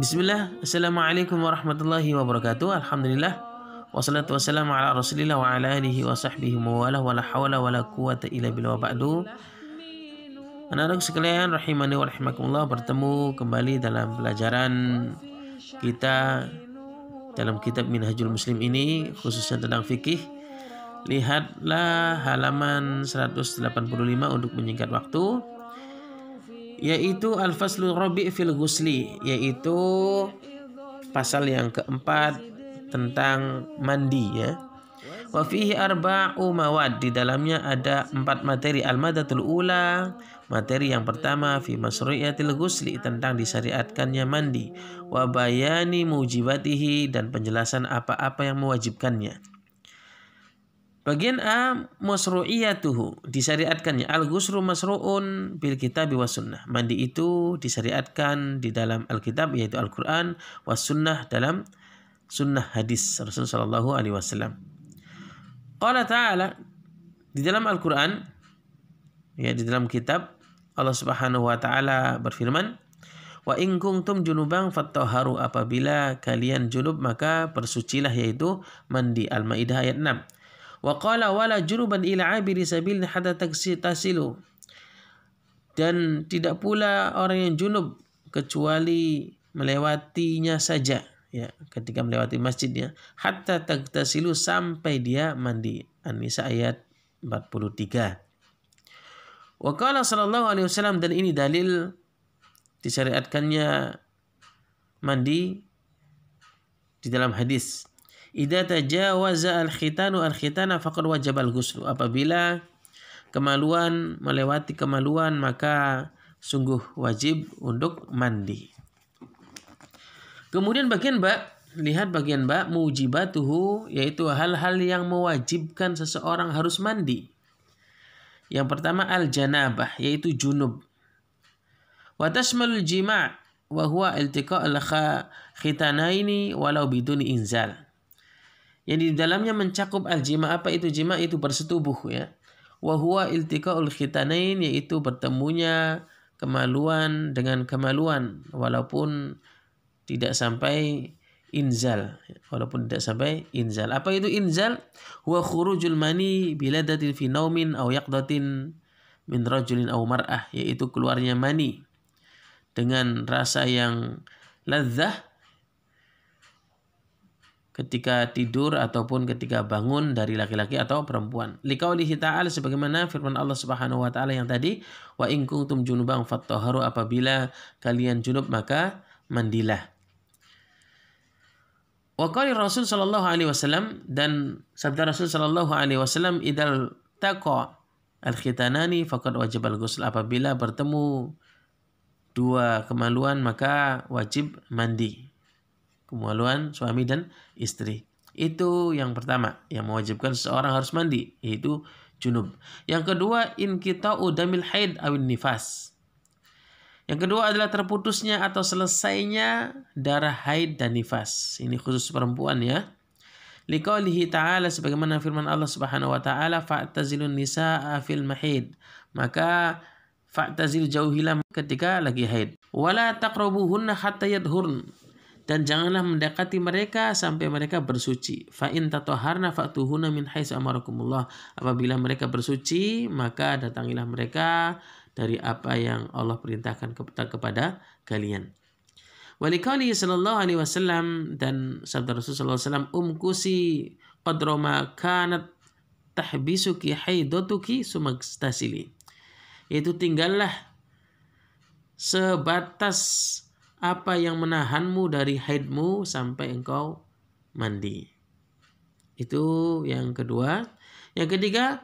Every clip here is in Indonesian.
Bismillah, Assalamualaikum warahmatullahi wabarakatuh Alhamdulillah Wassalatu wassalamu ala rasulillah wa ala alihi wa sahbihi wa wala hawla wa la quwata illa billah wa ba'du Anak-anak sekalian rahimani wa rahimakumullah bertemu kembali dalam pelajaran kita dalam kitab Minhajul Muslim ini khususnya tentang fikih Lihatlah halaman 185 untuk menyingkat waktu yaitu al-faslu rabi fil ghusli yaitu pasal yang keempat tentang mandi ya. Wa fihi arba'u mawad di dalamnya ada empat materi al-madatul ula materi yang pertama fi masru'iyatil ghusli tentang disyariatkannya mandi wa bayani mujibatihi dan penjelasan apa-apa yang mewajibkannya. Bagian A masru'iyatuhu disyariatkannya al-ghusru masru'un bil kitab was sunnah. Mandi itu disyariatkan di dalam Alkitab yaitu Al-Qur'an was sunnah dalam sunnah hadis Rasul sallallahu alaihi wasallam. Qala ta'ala di dalam Al-Qur'an ya di dalam kitab Allah Subhanahu wa taala berfirman Wa in kuntum junubang fattaharu apabila kalian junub maka bersucilah yaitu mandi Al-Maidah ayat 6. Wa qala wala junuban ila abiri sabilin hatta tasilu. Dan tidak pula orang yang junub kecuali melewatinya saja ya ketika melewati masjidnya hatta tagtasilu sampai dia mandi An-Nisa ayat 43 Wa qala sallallahu alaihi wasallam dan ini dalil disyariatkannya mandi di dalam hadis Ida tajawaza al-khitanu al-khitana faqad al ghuslu. Apabila kemaluan melewati kemaluan maka sungguh wajib untuk mandi. Kemudian bagian ba, lihat bagian ba mujibatuhu yaitu hal-hal yang mewajibkan seseorang harus mandi. Yang pertama al-janabah yaitu junub. Wa tashmalul jima' wa huwa iltiqa' al-khitanaini walau biduni inzal yang di dalamnya mencakup al-jima apa itu jima itu bersetubuh ya wahwa iltika ul khitanain yaitu bertemunya kemaluan dengan kemaluan walaupun tidak sampai inzal ya. walaupun tidak sampai inzal apa itu inzal huwa khurujul mani bila datin fi naumin aw yaqdatin min rajulin aw mar'ah yaitu keluarnya mani dengan rasa yang lazah ketika tidur ataupun ketika bangun dari laki-laki atau perempuan. Likaulihi ta'ala sebagaimana firman Allah Subhanahu wa taala yang tadi, wa in kuntum junuban fattaharu apabila kalian junub maka mandilah. Wa qali Rasul sallallahu alaihi wasallam dan sabda Rasul sallallahu alaihi wasallam idal taqa al khitanani faqad wajib al ghusl apabila bertemu dua kemaluan maka wajib mandi kemaluan suami dan istri. Itu yang pertama yang mewajibkan seseorang harus mandi yaitu junub. Yang kedua in kita udamil haid awin nifas. Yang kedua adalah terputusnya atau selesainya darah haid dan nifas. Ini khusus perempuan ya. Liqaulihi ta'ala sebagaimana firman Allah Subhanahu wa taala fa'tazilun nisaa fil mahid. Maka fa'tazil jauhilah ketika lagi haid. Wala taqrabuhunna hatta yadhurn dan janganlah mendekati mereka sampai mereka bersuci. Fa in tatoharna fatuhuna min haitsu amarakumullah. Apabila mereka bersuci, maka datangilah mereka dari apa yang Allah perintahkan kepada kalian. Walikali sallallahu alaihi wasallam dan sabda Rasulullah sallallahu alaihi wasallam umkusi ma kanat tahbisuki haidatuki sumagstasili. Yaitu tinggallah sebatas apa yang menahanmu dari haidmu sampai engkau mandi. Itu yang kedua. Yang ketiga,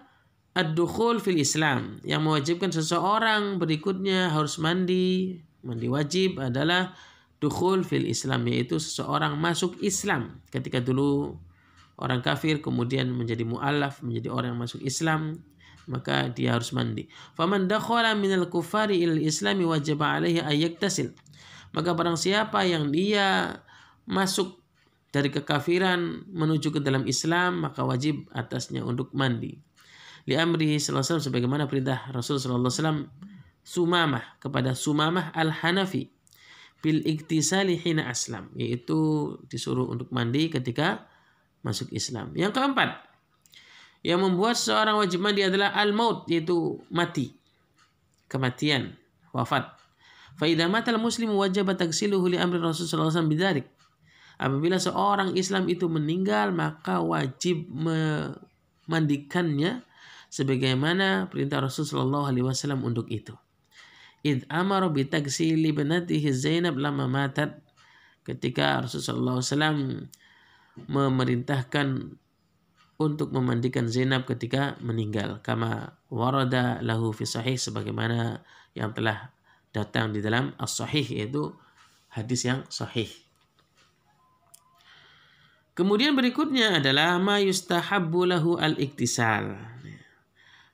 ad fil Islam yang mewajibkan seseorang berikutnya harus mandi. Mandi wajib adalah dukhul fil Islam yaitu seseorang masuk Islam. Ketika dulu orang kafir kemudian menjadi mualaf, menjadi orang yang masuk Islam, maka dia harus mandi. Faman dakhala minal kufari il islami wajib alaihi ayyaktasil. Maka barang siapa yang dia masuk dari kekafiran menuju ke dalam Islam, maka wajib atasnya untuk mandi. Li amri sallallahu sebagaimana perintah Rasul sallallahu alaihi Sumamah kepada Sumamah Al-Hanafi bil iktisali hina aslam yaitu disuruh untuk mandi ketika masuk Islam. Yang keempat, yang membuat seorang wajib mandi adalah al-maut yaitu mati. Kematian, wafat. Faida mata matal muslim wajib taghsiluhu huli amri Rasulullah SAW bidzalik. Apabila seorang Islam itu meninggal maka wajib memandikannya sebagaimana perintah Rasul Shallallahu alaihi wasallam untuk itu. Id amara bi taksili Zainab lama matat ketika Rasul Shallallahu alaihi wasallam memerintahkan untuk memandikan Zainab ketika meninggal kama warada lahu fi sahih sebagaimana yang telah datang di dalam as-sahih yaitu hadis yang sahih. Kemudian berikutnya adalah ma yustahabbu lahu al-iktisal.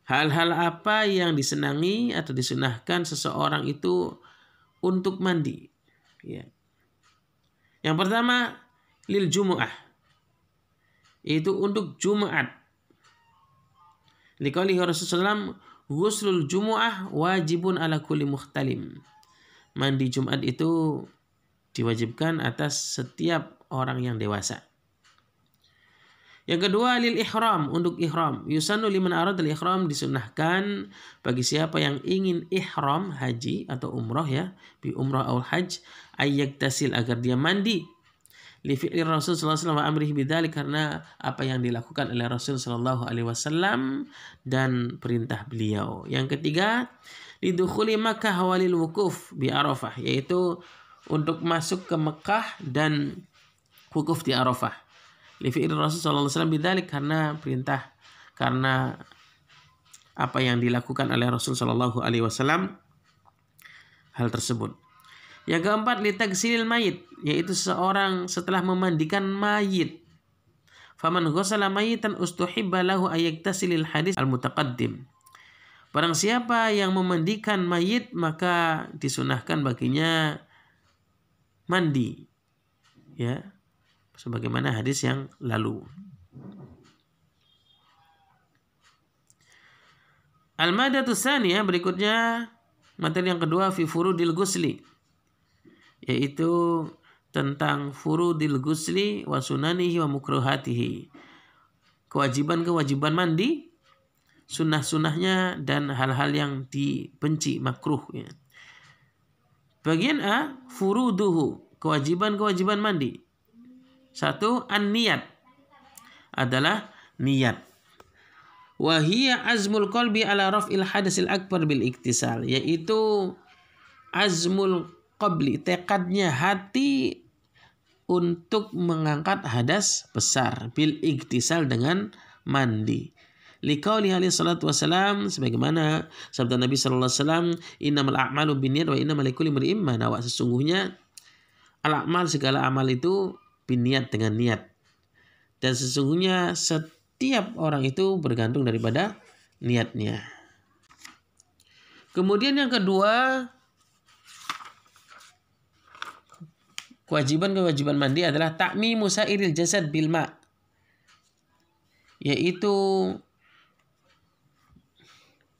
Hal-hal apa yang disenangi atau disunahkan seseorang itu untuk mandi. Ya. Yang pertama lil jumu'ah. Itu untuk Jumat Likaulihi Rasulullah SAW, Ghuslul Jumu'ah wajibun ala kulli muhtalim. Mandi Jumat itu diwajibkan atas setiap orang yang dewasa. Yang kedua lil ihram untuk ihram. Yusannu liman arad al ihram disunnahkan bagi siapa yang ingin ihram haji atau umroh ya, bi umroh atau haj ayyaktasil tasil agar dia mandi li fi'li Rasul sallallahu alaihi wasallam amrih bidzalik karena apa yang dilakukan oleh Rasul sallallahu alaihi wasallam dan perintah beliau. Yang ketiga, lidukhuli Makkah walil wukuf bi Arafah yaitu untuk masuk ke Mekah dan wukuf di Arafah. Li Rasul sallallahu alaihi wasallam bidzalik karena perintah karena apa yang dilakukan oleh Rasul sallallahu alaihi wasallam hal tersebut. Yang keempat litagsilil mayit yaitu seorang setelah memandikan mayit. Faman ghusala mayitan ustuhibba lahu ayyaktasilil hadis almutaqaddim. Barang siapa yang memandikan mayit maka disunahkan baginya mandi. Ya. Sebagaimana hadis yang lalu. Al-Madatu berikutnya materi yang kedua fi furudil ghusli yaitu tentang furudil ghusli wa sunanihi wa mukruhatihi. Kewajiban-kewajiban mandi, sunnah-sunnahnya dan hal-hal yang dibenci makruh ya. Bagian A furuduhu, kewajiban-kewajiban mandi. Satu an niat adalah niat. Wahia azmul kolbi ala raf'il hadasil akbar bil iktisal, yaitu azmul qabli, tekadnya hati untuk mengangkat hadas besar bil iktisal dengan mandi. Likau alaihi salatu wasalam sebagaimana sabda Nabi sallallahu alaihi wasallam innamal a'malu binniyat wa inna likulli imri'in ma nawa sesungguhnya alakmal segala amal itu biniat dengan niat. Dan sesungguhnya setiap orang itu bergantung daripada niatnya. Kemudian yang kedua, kewajiban-kewajiban mandi adalah takmi musairil jasad bilma yaitu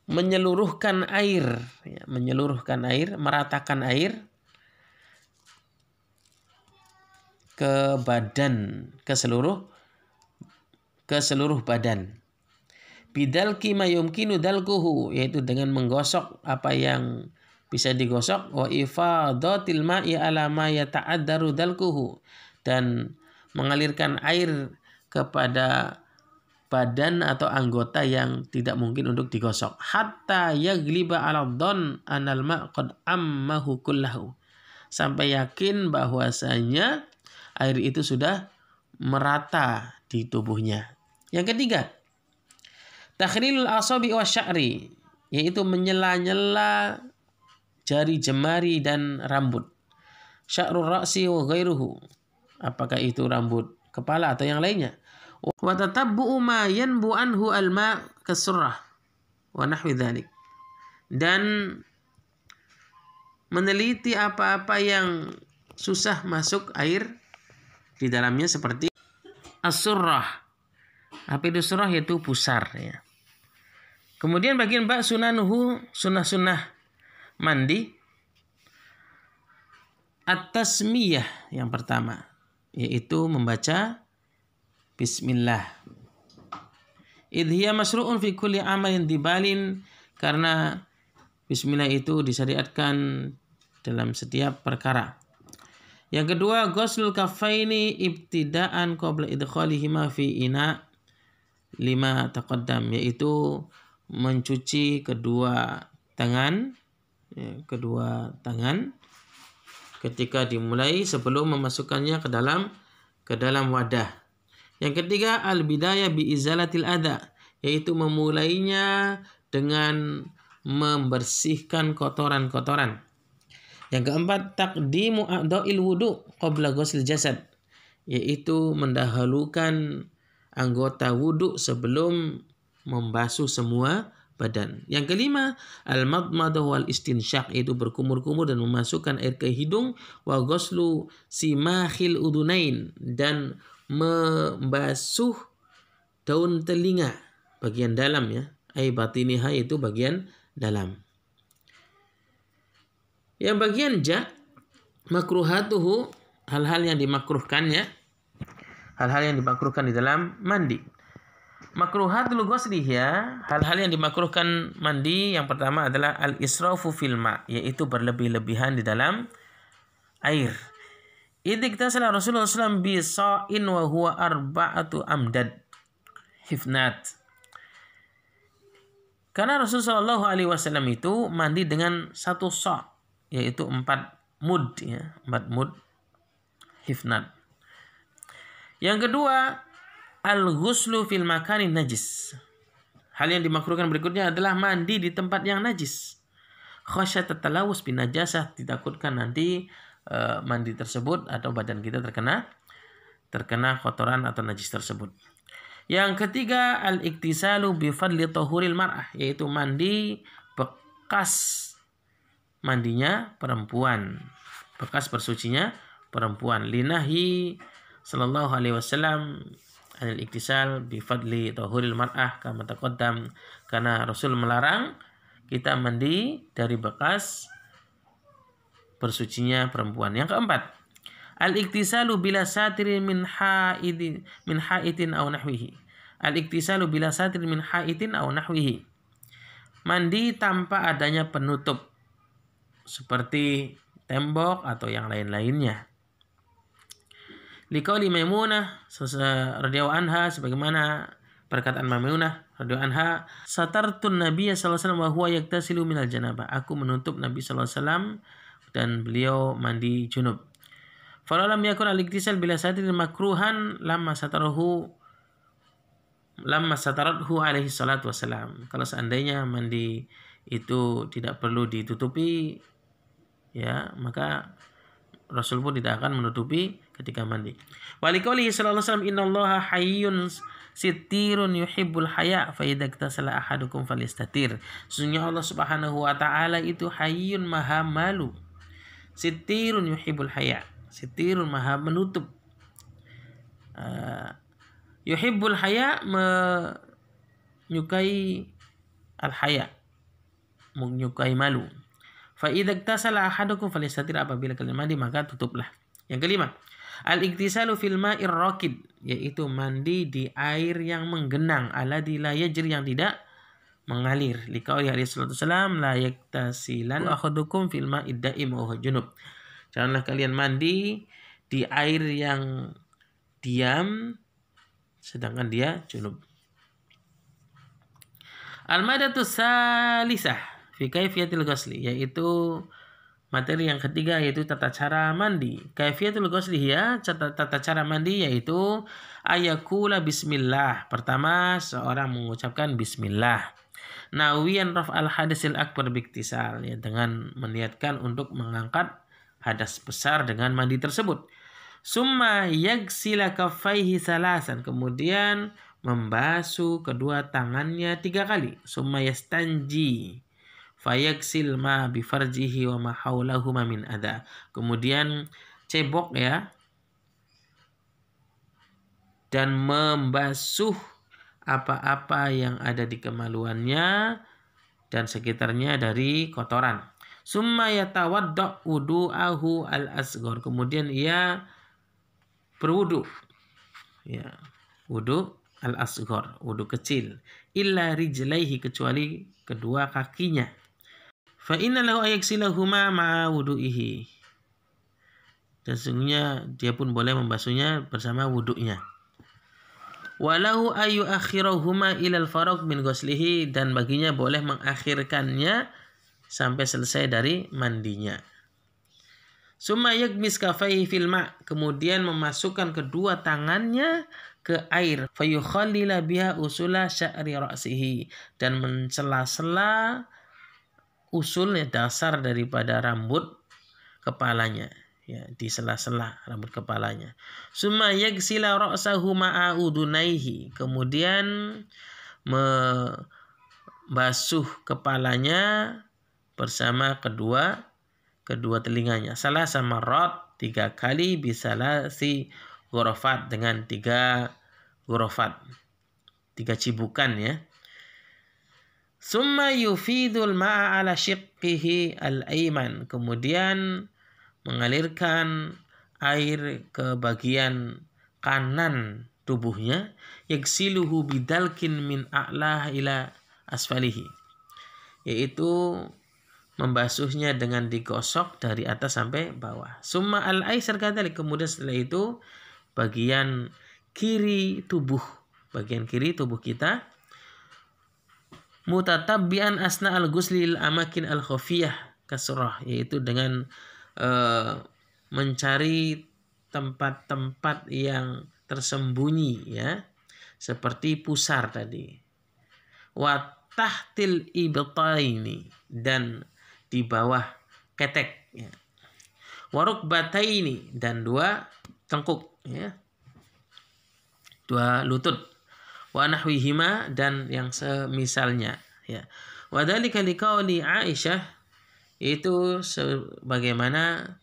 menyeluruhkan air ya, menyeluruhkan air meratakan air ke badan ke seluruh ke seluruh badan bidalki mayumkinu dalkuhu yaitu dengan menggosok apa yang bisa digosok wa ifadatil ma'i ala ma yata'addaru dalkuhu dan mengalirkan air kepada badan atau anggota yang tidak mungkin untuk digosok hatta yagliba ala dhon anal ma qad ammahu kullahu sampai yakin bahwasanya air itu sudah merata di tubuhnya yang ketiga takhrilul asabi wa sya'ri yaitu menyela-nyela jari jemari dan rambut. Sya'rul ra'si wa ghairuhu. Apakah itu rambut kepala atau yang lainnya? Wa tatabbu'u ma yanbu anhu al-ma' kasurrah wa nahwi dhalik. Dan meneliti apa-apa yang susah masuk air di dalamnya seperti asurrah. Apa itu surah yaitu pusar ya. Kemudian bagian bak sunanuhu sunah-sunah mandi atas miyah yang pertama yaitu membaca bismillah idhiya masru'un fi kulli amalin dibalin karena bismillah itu disyariatkan dalam setiap perkara yang kedua ghusl kafaini ibtidaan qabla idkhalihima fi ina lima taqaddam yaitu mencuci kedua tangan Ya, kedua tangan ketika dimulai sebelum memasukkannya ke dalam ke dalam wadah. Yang ketiga al bidayah bi izalatil ada yaitu memulainya dengan membersihkan kotoran-kotoran. Yang keempat takdimu adoil wudu qabla ghusl jasad yaitu mendahulukan anggota wudu sebelum membasuh semua badan. Yang kelima, al-madmadah wal istinsyak itu berkumur-kumur dan memasukkan air ke hidung wa ghuslu simakhil udunain dan membasuh daun telinga bagian dalam ya. Ai batiniha itu bagian dalam. Yang bagian ja makruhatuhu hal-hal yang dimakruhkannya hal-hal yang dimakruhkan di dalam mandi Makruhat gue sedih ya hal-hal yang dimakruhkan mandi yang pertama adalah al israfu fil ma yaitu berlebih-lebihan di dalam air ini kita salah Rasulullah SAW in wa huwa arba'atu amdad hifnat karena Rasulullah Shallallahu Alaihi Wasallam itu mandi dengan satu sok, yaitu empat mud, ya, empat mud hifnat. Yang kedua, Al-ghuslu fil makani najis. Hal yang dimakruhkan berikutnya adalah mandi di tempat yang najis. Khosyat tatalawus bin najasah ditakutkan nanti eh, mandi tersebut atau badan kita terkena terkena kotoran atau najis tersebut. Yang ketiga al-iktisalu bi fadli tahuril mar'ah yaitu mandi bekas mandinya perempuan. Bekas bersucinya perempuan. Linahi sallallahu alaihi wasallam anil iktisal bifadli tohuril mar'ah kama taqaddam karena Rasul melarang kita mandi dari bekas bersucinya perempuan. Yang keempat, al-iktisalu bila satirin min haidin min haitin au nahwihi. Al-iktisalu bila satirin min haitin au nahwihi. Mandi tanpa adanya penutup seperti tembok atau yang lain-lainnya. Liqauli Maimunah radhiyallahu anha sebagaimana perkataan Maimunah radhiyallahu anha satartun Nabi sallallahu alaihi wasallam wa huwa yaktasilu minal janabah. Aku menutup Nabi sallallahu alaihi wasallam dan beliau mandi junub. Falau lam yakun al-iktisal bila satir makruhan lama satarahu lama satarathu alaihi salatu wasalam. Kalau seandainya mandi itu tidak perlu ditutupi ya maka Rasul pun tidak akan menutupi ketika mandi. Walikoli sallallahu alaihi wasallam innallaha hayyun sitirun yuhibbul haya fa idza iktasala ahadukum falyastatir. Sesungguhnya Allah Subhanahu wa taala itu hayyun maha malu. Sitirun yuhibbul haya. Sitirun maha menutup. Uh, yuhibbul haya menyukai al haya. Menyukai malu. Faidak tasala ahadukum falistatir apabila kalian mandi maka tutuplah. Yang kelima, al iktisalu fil ma'ir yaitu mandi di air yang menggenang ala dilayajir yang tidak mengalir. Likau ya sallallahu wasallam layak tasilan ahadukum fil ma'id daim junub. Janganlah kalian mandi di air yang diam sedangkan dia junub. al madatus Salisah Fikaifiyatil ghusli yaitu materi yang ketiga yaitu tata cara mandi. Kaifiyatul ghusli ya tata, tata cara mandi yaitu ayakula bismillah. Pertama seorang mengucapkan bismillah. Nawiyan raf al hadisil akbar biktisal ya dengan meniatkan untuk mengangkat hadas besar dengan mandi tersebut. Summa yagsila kafaihi salasan. Kemudian membasuh kedua tangannya tiga kali. Summa yastanji fayaksil ma bifarjihi wa ma haulahuma min ada. Kemudian cebok ya dan membasuh apa-apa yang ada di kemaluannya dan sekitarnya dari kotoran. Summa yatawadda wudu'ahu al-asghar. Kemudian ia berwudu. Ya, wudu al-asghar, wudu kecil. Illa rijlaihi kecuali kedua kakinya Fa inna lahu ayaksilahuma ma'a wudu'ihi. Dan sesungguhnya dia pun boleh membasuhnya bersama wuduknya. Walahu ayu akhirahuma ilal farok min goslihi dan baginya boleh mengakhirkannya sampai selesai dari mandinya. Summa yakmis kafaihi fil ma' kemudian memasukkan kedua tangannya ke air fayukhallila biha usula sya'ri ra'sihi dan mencela-sela usulnya dasar daripada rambut kepalanya ya di sela-sela rambut kepalanya. Summa yagsila ra'sahu ma'a udunaihi. Kemudian membasuh kepalanya bersama kedua kedua telinganya. Salah sama rot tiga kali bisalah si gorofat dengan tiga gorofat tiga cibukan ya Summa yufidul ma'a ala syiqqihi al-ayman. Kemudian mengalirkan air ke bagian kanan tubuhnya. Yaksiluhu bidalkin min a'la ila asfalihi. Yaitu membasuhnya dengan digosok dari atas sampai bawah. Summa al-aisar kadali. Kemudian setelah itu bagian kiri tubuh. Bagian kiri tubuh kita mutatabbian asna al-ghusli lil amakin al-khafiyah kasrah yaitu dengan uh, mencari tempat-tempat yang tersembunyi ya seperti pusar tadi wa tahtil ibtaini dan di bawah ketek ya. waruk ini dan dua tengkuk ya dua lutut wa nahwihima dan yang semisalnya ya wa dzalika liqauli Aisyah itu sebagaimana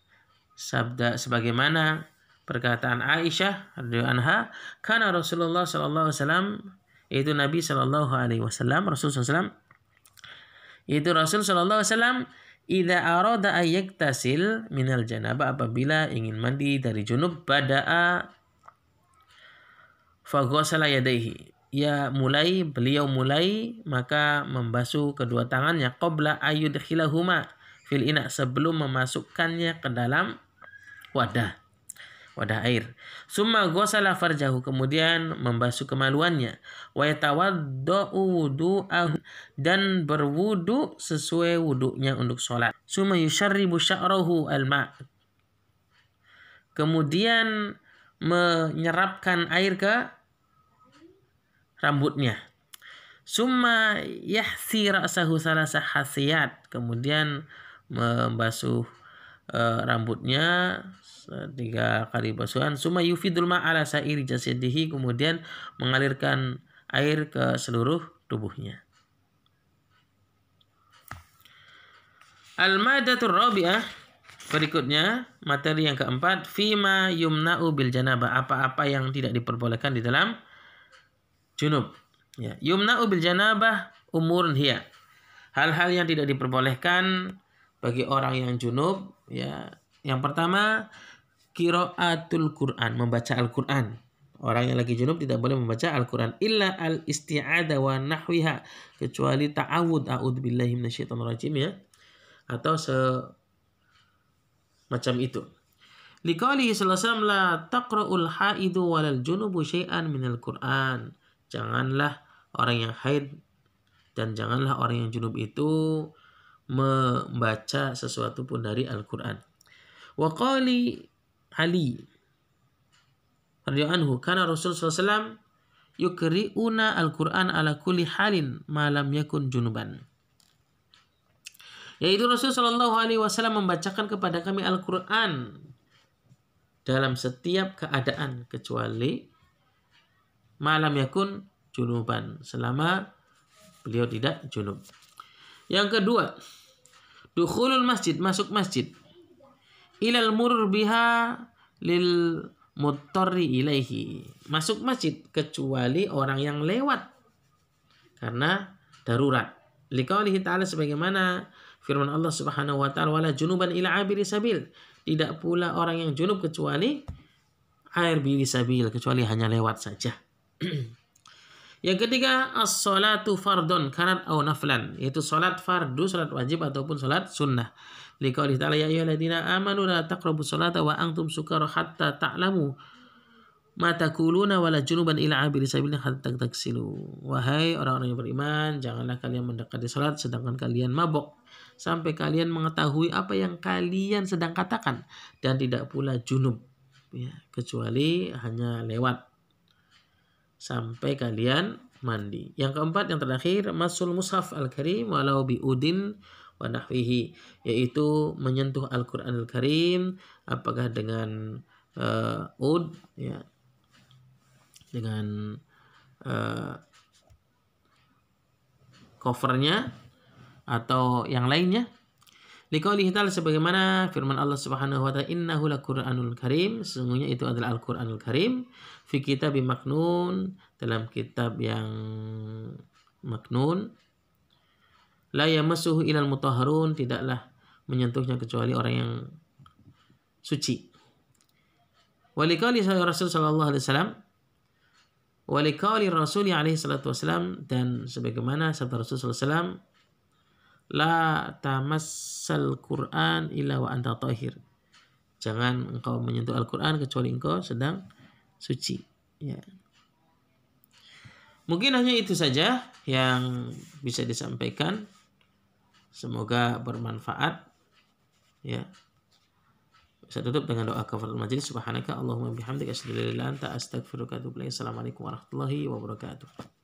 sabda sebagaimana perkataan Aisyah radhiyallahu anha karena Rasulullah sallallahu alaihi wasallam itu Nabi sallallahu alaihi wasallam Rasul sallallahu itu Rasul sallallahu alaihi wasallam Ida aroda ayak tasil minal janabah apabila ingin mandi dari junub pada bada'a faghosala yadaihi ia mulai, beliau mulai, maka membasuh kedua tangannya qabla ayudkhilahuma fil ina sebelum memasukkannya ke dalam wadah wadah air. Summa ghusala farjahu kemudian membasuh kemaluannya wa yatawaddau wudu'ahu dan berwudu sesuai wudunya untuk sholat. Summa yusharribu sya'rahu alma. Kemudian menyerapkan air ke rambutnya. Summa yahsi ra'sahu salasah hasiat. Kemudian membasuh e, rambutnya eh, tiga kali basuhan. Summa yufidul ma'ala sa'iri jasidihi. Kemudian mengalirkan air ke seluruh tubuhnya. Al-madatul rabi'ah Berikutnya materi yang keempat fima yumna'u bil janabah apa-apa yang tidak diperbolehkan di dalam junub. Ya. Yumna'u bil janabah umurun hiya. Hal-hal yang tidak diperbolehkan bagi orang yang junub ya. Yang pertama qiraatul Quran, membaca Al-Qur'an. Orang yang lagi junub tidak boleh membaca Al-Quran illa al-isti'ada wa nahwiha kecuali ta'awud a'udzubillahi minasyaitonir rajim ya atau se macam itu. Likali sallallahu la taqra'ul haidu walal junubu syai'an minal Qur'an janganlah orang yang haid dan janganlah orang yang junub itu membaca sesuatu pun dari Al-Quran. Wa qali Ali radhiyallahu anhu karena Rasul SAW yukri'una Al-Quran ala kulli halin malam yakun junuban. Yaitu Rasul Shallallahu Alaihi Wasallam membacakan kepada kami Al-Quran dalam setiap keadaan kecuali malam yakun junuban selama beliau tidak junub. Yang kedua, dukhulul masjid masuk masjid. Ilal murur biha lil muttori ilaihi. Masuk masjid kecuali orang yang lewat karena darurat. Likaulihi ta'ala sebagaimana firman Allah Subhanahu wa taala wala junuban ila abiri sabil. Tidak pula orang yang junub kecuali air biri sabil kecuali hanya lewat saja. Yang ketiga, as-salatu fardun kanat au naflan, yaitu salat fardu, salat wajib ataupun salat sunnah. Liqauli ta'ala ya ayyuhalladzina amanu la taqrabu salata wa antum sukara hatta ta'lamu ma takuluna la junuban ila abiri sabilin hatta taksilu. Wahai orang-orang yang beriman, janganlah kalian mendekati salat sedangkan kalian mabok sampai kalian mengetahui apa yang kalian sedang katakan dan tidak pula junub ya, kecuali hanya lewat sampai kalian mandi. Yang keempat yang terakhir masul mushaf al-karim walau biudin wa nahwihi yaitu menyentuh Al-Qur'an al-Karim apakah dengan uh, ud ya dengan uh, covernya atau yang lainnya Liqaulihi ta'ala sebagaimana firman Allah Subhanahu wa ta'ala innahu laquranul karim sesungguhnya itu adalah Al-Qur'anul Karim fi kitabim maknun dalam kitab yang maknun la yamassuhu ilal mutahharun tidaklah menyentuhnya kecuali orang yang suci. Walikali Rasul sallallahu alaihi wasallam walikali Rasul alaihi salatu wasallam dan sebagaimana sabda Rasul sallallahu alaihi wasallam La tamassal Quran illa wa anta tahir. Jangan engkau menyentuh Al-Quran kecuali engkau sedang suci. Ya. Mungkin hanya itu saja yang bisa disampaikan. Semoga bermanfaat. Ya. Saya tutup dengan doa kafaratul majlis Subhanaka Allahumma bihamdika asyhadu an la ilaha illa anta astaghfiruka wa atubu ilaik. Assalamualaikum warahmatullahi wabarakatuh.